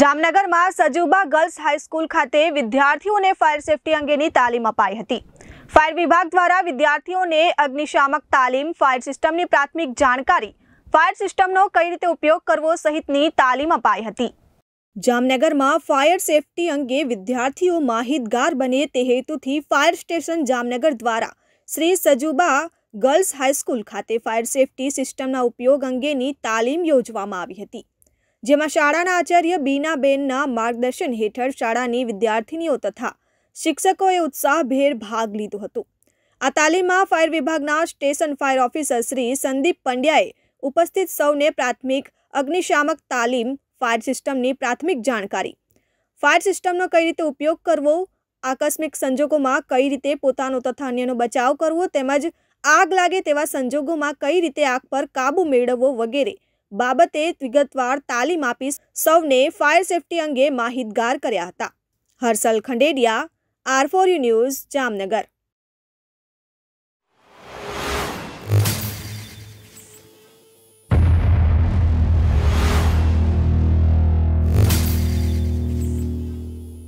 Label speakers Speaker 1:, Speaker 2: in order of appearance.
Speaker 1: जामनगर માં સજુબા girls high school ખાતે વિદ્યાર્થીઓને ફાયર સેફ્ટી અંગેની તાલીમ અપાઈ હતી ફાયર વિભાગ દ્વારા વિદ્યાર્થીઓને અગ્નિશામક તાલીમ ફાયર સિસ્ટમની પ્રાથમિક જાણકારી ફાયર સિસ્ટમનો કઈ રીતે ઉપયોગ કરવો સહિતની તાલીમ અપાઈ હતી જામનગરમાં ફાયર સેફ્ટી અંગે વિદ્યાર્થીઓ માહિતગાર બને તે હેતુથી ફાયર સ્ટેશન જામનગર દ્વારા શ્રી સજુબા ગર્લ્સ હાઈસ્કૂલ ખાતે ફાયર સેફ્ટી સિસ્ટમનો ઉપયોગ અંગેની તાલીમ યોજવામાં આવી હતી જેમ શારડાના આચાર્ય બીનાબેનના માર્ગદર્શન હેઠળ શારડાની વિદ્યાર્થીનીઓ તથા શિક્ષકોએ ઉત્સાહભેર ભાગ લીધો હતો આ તાલીમમાં ફાયર વિભાગના station fire officer Shri Sandeep પંડ્યાએ ઉપસ્થિત સૌને પ્રાથમિક અગ્નિશામક તાલીમ ફાયર સિસ્ટમની પ્રાથમિક જાણકારી ફાયર સિસ્ટમનો કઈ રીતે ઉપયોગ કરવો આકસ્મિક સંજોગોમાં કઈ રીતે પોતાનો તથા અન્યનો બચાવ કરવો તેમજ આગ લાગે તેવા સંજોગોમાં કઈ રીતે આગ પર કાબુ મેળવવો વગેરે બાબતે વિગતવાર તાલીમ આપી સૌને ફાયર સેફટી અંગે માહિતગાર કર્યા હતા Harshal Khandediya R four U news Jamnagar